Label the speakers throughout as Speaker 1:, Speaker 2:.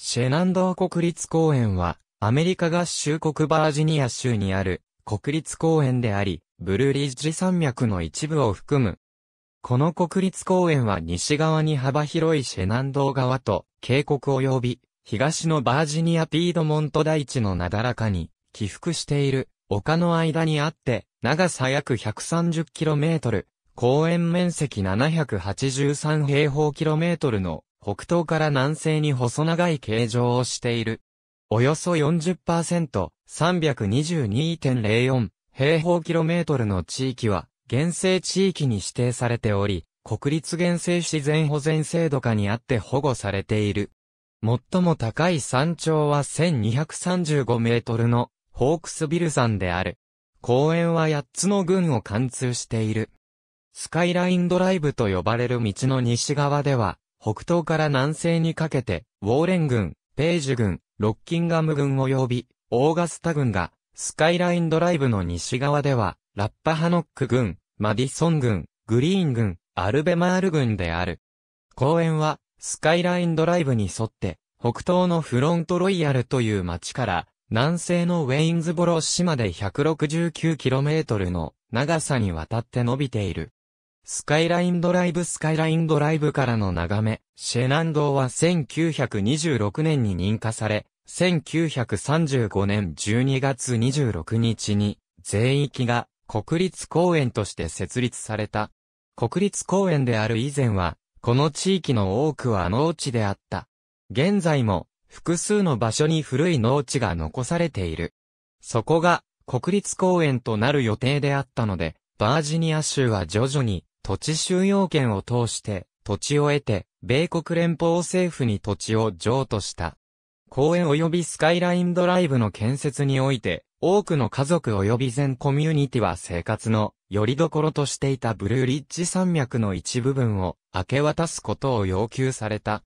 Speaker 1: シェナンドー国立公園は、アメリカ合衆国バージニア州にある国立公園であり、ブルーリッジ山脈の一部を含む。この国立公園は西側に幅広いシェナンドー川と渓谷及び、東のバージニアピードモント大地のなだらかに起伏している丘の間にあって、長さ約 130km、公園面積783平方キロメートルの北東から南西に細長い形状をしている。およそ40%、322.04平方キロメートルの地域は、原生地域に指定されており、国立原生自然保全制度下にあって保護されている。最も高い山頂は1235メートルのホークスビル山である。公園は8つの群を貫通している。スカイラインドライブと呼ばれる道の西側では、北東から南西にかけて、ウォーレン軍、ページュ軍、ロッキンガム軍及び、オーガスタ軍が、スカイラインドライブの西側では、ラッパハノック軍、マディソン軍、グリーン軍、アルベマール軍である。公園は、スカイラインドライブに沿って、北東のフロントロイヤルという町から、南西のウェインズボロ市まで 169km の長さにわたって伸びている。スカイラインドライブスカイラインドライブからの眺め、シェナンドは1926年に認可され、1935年12月26日に、全域が国立公園として設立された。国立公園である以前は、この地域の多くは農地であった。現在も、複数の場所に古い農地が残されている。そこが、国立公園となる予定であったので、バージニア州は徐々に土地収容権を通して土地を得て、米国連邦政府に土地を譲渡した。公園及びスカイラインドライブの建設において、多くの家族及び全コミュニティは生活の拠り所としていたブルーリッジ山脈の一部分を明け渡すことを要求された。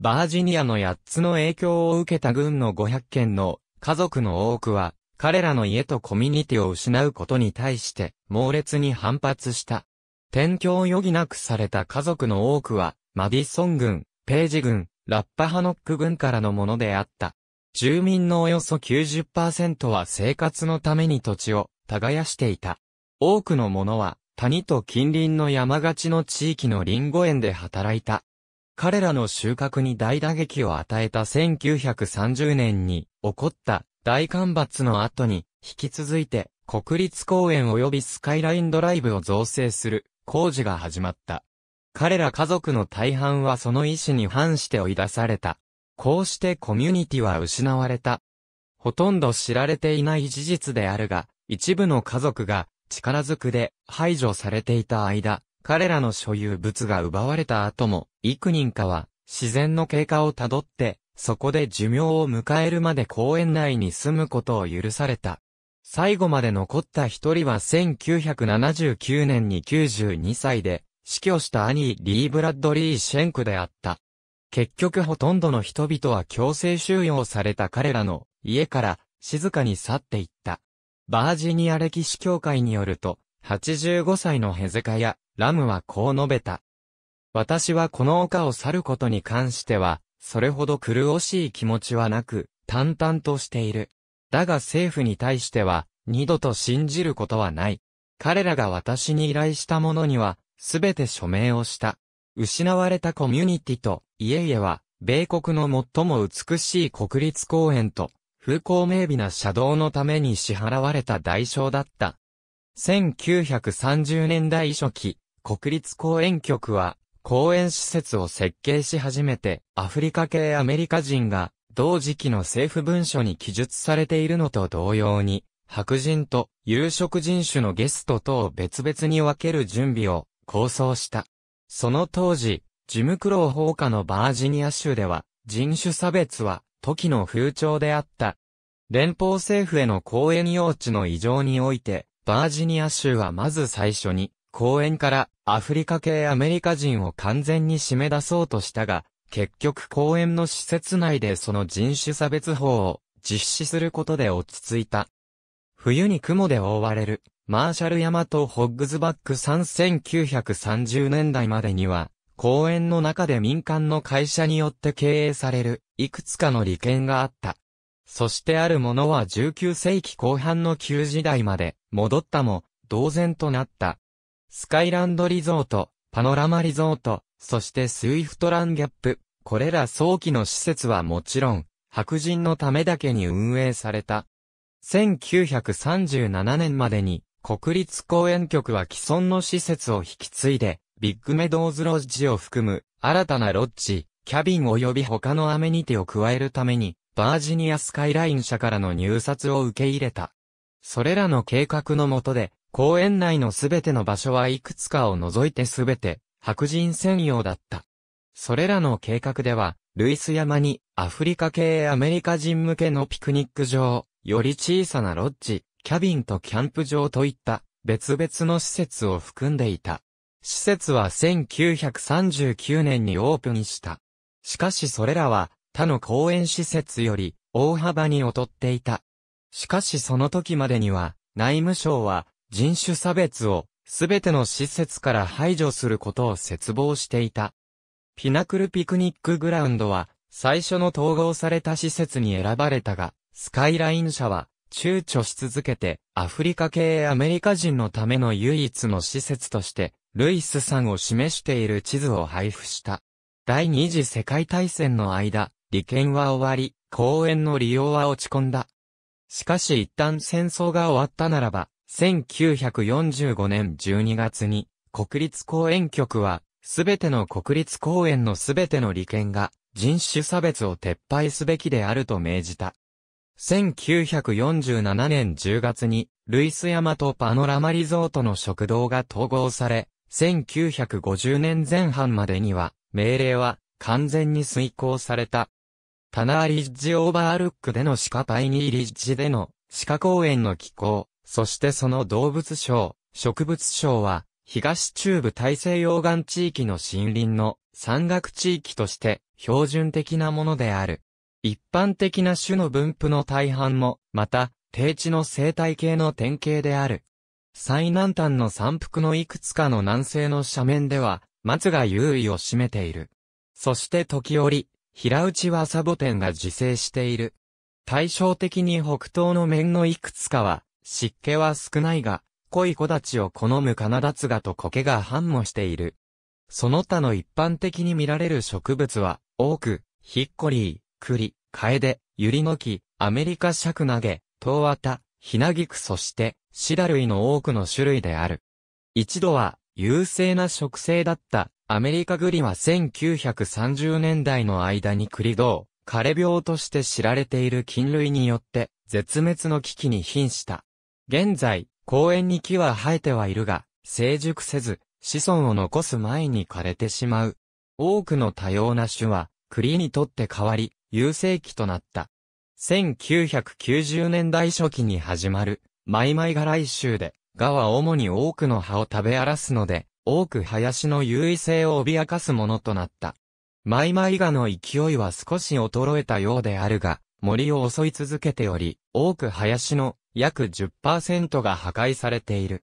Speaker 1: バージニアの8つの影響を受けた軍の500件の家族の多くは彼らの家とコミュニティを失うことに対して猛烈に反発した。転居を余儀なくされた家族の多くは、マディソン軍、ページ軍、ラッパハノック軍からのものであった。住民のおよそ90%は生活のために土地を耕していた。多くの者は谷と近隣の山がちの地域のリンゴ園で働いた。彼らの収穫に大打撃を与えた1930年に起こった大干ばつの後に引き続いて国立公園及びスカイラインドライブを造成する工事が始まった。彼ら家族の大半はその意思に反して追い出された。こうしてコミュニティは失われた。ほとんど知られていない事実であるが、一部の家族が力ずくで排除されていた間、彼らの所有物が奪われた後も、幾人かは自然の経過をたどって、そこで寿命を迎えるまで公園内に住むことを許された。最後まで残った一人は1979年に92歳で、死去した兄リー・ブラッドリー・シェンクであった。結局ほとんどの人々は強制収容された彼らの家から静かに去っていった。バージニア歴史協会によると、85歳のヘゼカヤ・ラムはこう述べた。私はこの丘を去ることに関しては、それほど苦しい気持ちはなく、淡々としている。だが政府に対しては、二度と信じることはない。彼らが私に依頼したものには、すべて署名をした。失われたコミュニティと、家々は、米国の最も美しい国立公園と、風光明媚な車道のために支払われた代償だった。1930年代初期、国立公園局は、公園施設を設計し始めて、アフリカ系アメリカ人が、同時期の政府文書に記述されているのと同様に、白人と有色人種のゲストとを別々に分ける準備を構想した。その当時、ジムクロー放火のバージニア州では、人種差別は時の風潮であった。連邦政府への公園用地の異常において、バージニア州はまず最初に、公園からアフリカ系アメリカ人を完全に締め出そうとしたが、結局公園の施設内でその人種差別法を実施することで落ち着いた。冬に雲で覆われる、マーシャル山とホッグズバック3 9 3 0年代までには、公園の中で民間の会社によって経営される、いくつかの利権があった。そしてあるものは19世紀後半の旧時代まで、戻ったも、同然となった。スカイランドリゾート、パノラマリゾート、そしてスイフトランギャップ、これら早期の施設はもちろん、白人のためだけに運営された。1937年までに、国立公園局は既存の施設を引き継いで、ビッグメドーズロッジを含む、新たなロッジ、キャビン及び他のアメニティを加えるために、バージニアスカイライン社からの入札を受け入れた。それらの計画のもとで、公園内のすべての場所はいくつかを除いてすべて、白人専用だった。それらの計画では、ルイス山にアフリカ系アメリカ人向けのピクニック場、より小さなロッジ、キャビンとキャンプ場といった別々の施設を含んでいた。施設は1939年にオープンした。しかしそれらは他の公園施設より大幅に劣っていた。しかしその時までには内務省は人種差別をすべての施設から排除することを切望していた。ピナクルピクニックグラウンドは、最初の統合された施設に選ばれたが、スカイライン社は、躊躇し続けて、アフリカ系アメリカ人のための唯一の施設として、ルイスさんを示している地図を配布した。第二次世界大戦の間、利権は終わり、公園の利用は落ち込んだ。しかし一旦戦争が終わったならば、1945年12月に、国立公園局は、すべての国立公園のすべての利権が人種差別を撤廃すべきであると命じた。1947年10月に、ルイス山とパノラマリゾートの食堂が統合され、1950年前半までには、命令は完全に遂行された。タナーリッジオーバールックでの鹿パイニーリッジでの鹿公園の気候、そしてその動物省、植物省は東中部大西洋岸地域の森林の山岳地域として標準的なものである。一般的な種の分布の大半も、また、低地の生態系の典型である。最南端の山腹のいくつかの南西の斜面では、松が優位を占めている。そして時折、平打ちはサボテンが自生している。対照的に北東の面のいくつかは、湿気は少ないが、こい子立を好むカナダツガと苔が繁茂している。その他の一般的に見られる植物は、多く、ヒッコリー、クリ、カエデ、ユリノキ、アメリカシャクナゲ、トウワタ、ヒナギクそして、シダ類の多くの種類である。一度は、優勢な植生だったアメリカグリは1930年代の間にクドウ、枯れ病として知られている菌類によって絶滅の危機に瀕した。現在、公園に木は生えてはいるが、成熟せず、子孫を残す前に枯れてしまう。多くの多様な種は、栗にとって変わり、有生期となった。1990年代初期に始まる、マイマイガ来州で、ガは主に多くの葉を食べ荒らすので、多く林の優位性を脅かすものとなった。マイマイガの勢いは少し衰えたようであるが、森を襲い続けており、多く林の約10%が破壊されている。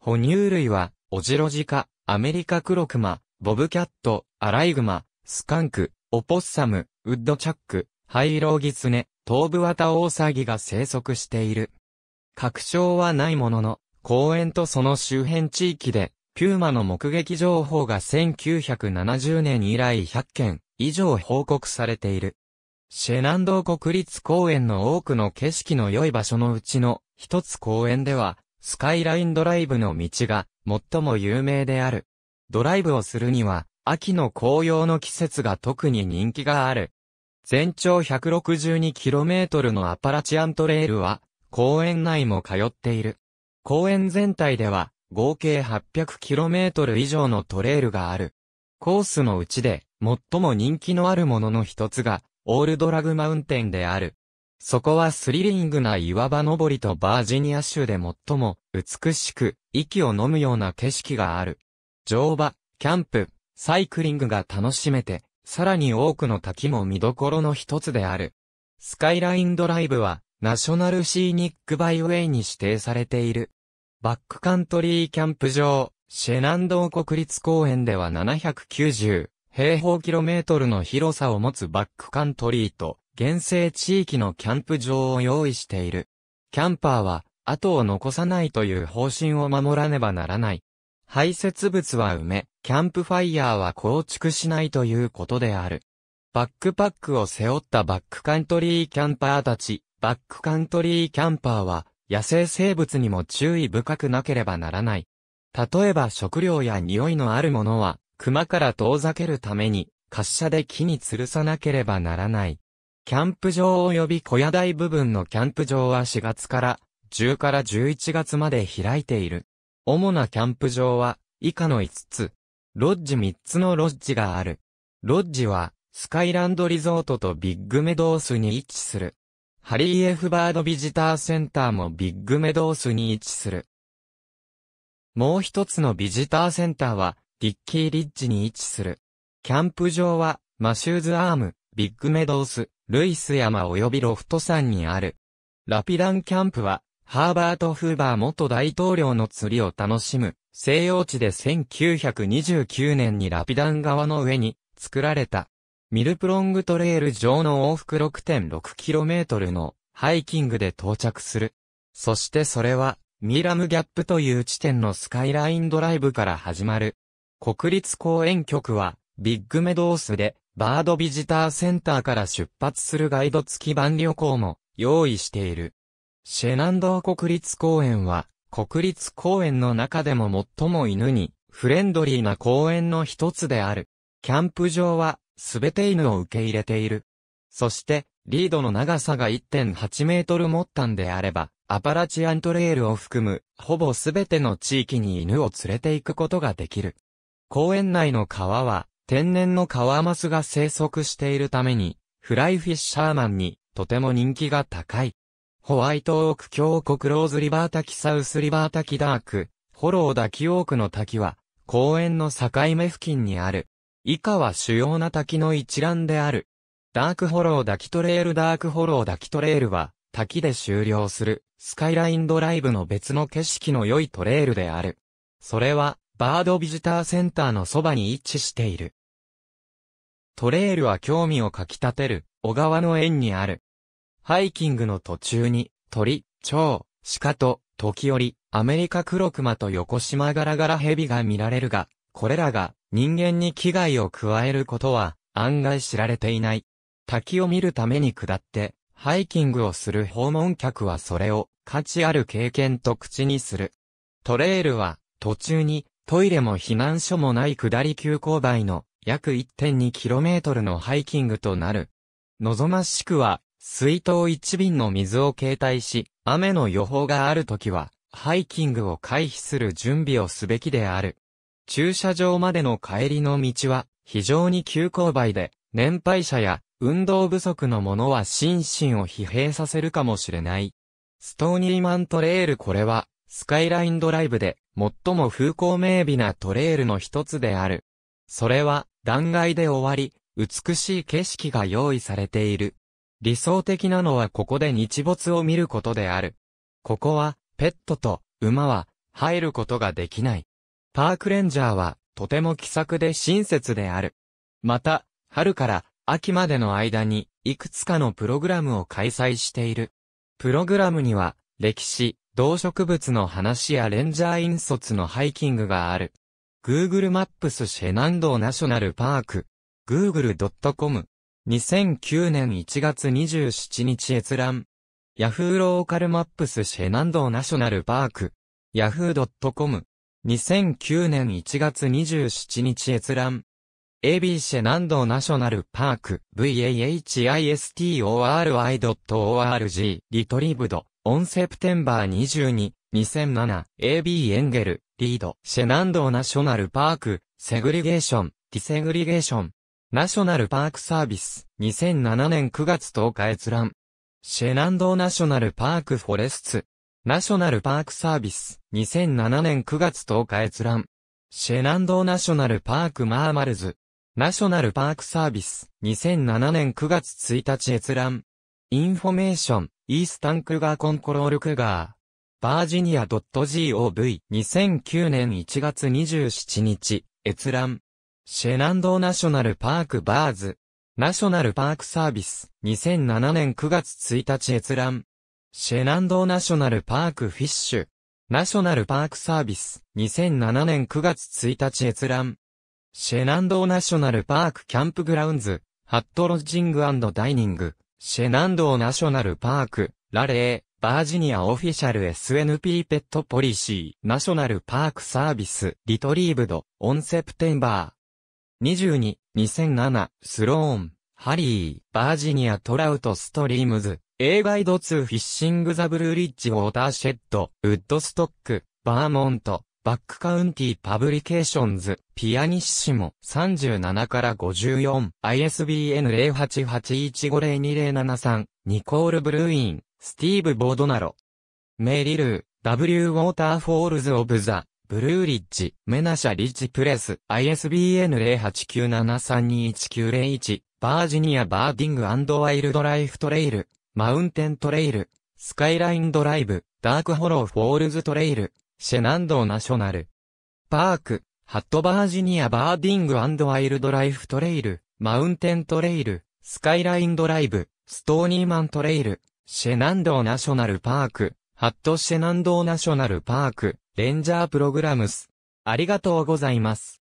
Speaker 1: 哺乳類は、オジロジカ、アメリカクロクマ、ボブキャット、アライグマ、スカンク、オポッサム、ウッドチャック、ハイローギツネ、トーブワタオオサギが生息している。確証はないものの、公園とその周辺地域で、ピューマの目撃情報が1970年以来100件以上報告されている。シェナンドー国立公園の多くの景色の良い場所のうちの一つ公園では、スカイラインドライブの道が最も有名である。ドライブをするには、秋の紅葉の季節が特に人気がある。全長 162km のアパラチアントレールは、公園内も通っている。公園全体では、合計 800km 以上のトレールがある。コースのうちで、最も人気のあるものの一つが、オールドラグマウンテンである。そこはスリリングな岩場登りとバージニア州で最も美しく息を飲むような景色がある。乗馬、キャンプ、サイクリングが楽しめて、さらに多くの滝も見どころの一つである。スカイラインドライブはナショナルシーニックバイウェイに指定されている。バックカントリーキャンプ場、シェナンドー国立公園では790、平方キロメートルの広さを持つバックカントリーと、原生地域のキャンプ場を用意している。キャンパーは、後を残さないという方針を守らねばならない。排泄物は埋め、キャンプファイヤーは構築しないということである。バックパックを背負ったバックカントリーキャンパーたち、バックカントリーキャンパーは、野生生物にも注意深くなければならない。例えば食料や匂いのあるものは、熊から遠ざけるために、滑車で木に吊るさなければならない。キャンプ場及び小屋台部分のキャンプ場は4月から10から11月まで開いている。主なキャンプ場は以下の5つ。ロッジ3つのロッジがある。ロッジはスカイランドリゾートとビッグメドースに位置する。ハリー・エフバードビジターセンターもビッグメドースに位置する。もう一つのビジターセンターはディッキーリッジに位置する。キャンプ場は、マシューズアーム、ビッグメドウス、ルイス山及びロフト山にある。ラピダンキャンプは、ハーバート・フーバー元大統領の釣りを楽しむ、西洋地で1929年にラピダン川の上に作られた。ミルプロングトレール上の往復 6.6km のハイキングで到着する。そしてそれはミーラムギャップという地点のスカイラインドライブから始まる。国立公園局は、ビッグメドースで、バードビジターセンターから出発するガイド付き版旅行も用意している。シェナンドー国立公園は、国立公園の中でも最も犬にフレンドリーな公園の一つである。キャンプ場は、すべて犬を受け入れている。そして、リードの長さが1.8メートル持ったんであれば、アパラチアントレールを含む、ほぼすべての地域に犬を連れて行くことができる。公園内の川は、天然のカワマスが生息しているために、フライフィッシャーマンに、とても人気が高い。ホワイトオーク峡谷ローズリバー滝サウスリバー滝ダーク、ホロー滝オークの滝は、公園の境目付近にある。以下は主要な滝の一覧である。ダークホロー滝トレールダークホロー滝トレールは、滝で終了する、スカイラインドライブの別の景色の良いトレールである。それは、バードビジターセンターのそばに位置している。トレイルは興味をかき立てる、小川の縁にある。ハイキングの途中に、鳥、蝶、鹿と、時折、アメリカ黒熊と横島ガラガラ蛇が見られるが、これらが人間に危害を加えることは案外知られていない。滝を見るために下って、ハイキングをする訪問客はそれを価値ある経験と口にする。トレイルは途中にトイレも避難所もない下り急勾配の約 1.2km のハイキングとなる。望ましくは、水筒1便の水を携帯し、雨の予報があるときは、ハイキングを回避する準備をすべきである。駐車場までの帰りの道は、非常に急勾配で、年配者や運動不足の者は心身を疲弊させるかもしれない。ストーニーマントレールこれは、スカイラインドライブで最も風光明媚なトレイルの一つである。それは断崖で終わり、美しい景色が用意されている。理想的なのはここで日没を見ることである。ここはペットと馬は入ることができない。パークレンジャーはとても気さくで親切である。また、春から秋までの間にいくつかのプログラムを開催している。プログラムには歴史、動植物の話やレンジャー引率のハイキングがある。Google マップスシェナンドーナショナルパーク。google.com。2009年1月27日閲覧。Yahoo ローカルマップスシェナンドーナショナルパーク。yahoo.com。2009年1月27日閲覧。AB シェナンドーナショナルパーク vahistori.org リトリーブドオンセプテンバー22、2007、AB エンゲル、リード、シェナンドーナショナルパーク、セグリゲーション、ディセグリゲーション、ナショナルパークサービス、2007年9月10日閲覧。シェナンドーナショナルパークフォレスツ、ナショナルパークサービス、2007年9月10日閲覧。シェナンドーナショナルパークマーマルズ、ナショナルパークサービス、2007年9月1日閲覧。インフォメーション、イースタンクガーコンコロールクガー。バージニア .gov 2009年1月27日、閲覧。シェナンドーナショナルパークバーズ。ナショナルパークサービス。2007年9月1日閲覧。シェナンドーナショナルパークフィッシュ。ナショナルパークサービス。2007年9月1日閲覧。シェナンドーナショナルパークキャンプグラウンズ。ハットロッジングダイニング。シェナンドーナショナルパーク、ラレー、バージニアオフィシャル SNP ペットポリシー、ナショナルパークサービス、リトリーブド、オンセプテンバー。22、2007、スローン、ハリー、バージニアトラウトストリームズ、A ガイド2フィッシングザブルーリッジウォーターシェッド、ウッドストック、バーモント、バックカウンティパブリケーションズ、ピアニッシモ、37から54、ISBN 0881502073、ニコール・ブルーイン、スティーブ・ボードナロ。メイリルー、W. ウォーターフォールズ・オブ・ザ、ブルーリッジ、メナシャ・リッジ・プレス、ISBN 0897321901、バージニア・バーディングワイルドライフ・トレイル、マウンテン・トレイル、スカイライン・ドライブ、ダーク・ホロー・フォールズ・トレイル、シェナンドーナショナル。パーク、ハットバージニアバーディングアイルドライフトレイル、マウンテントレイル、スカイラインドライブ、ストーニーマントレイル、シェナンドーナショナルパーク、ハットシェナンドーナショナルパーク、レンジャープログラムス。ありがとうございます。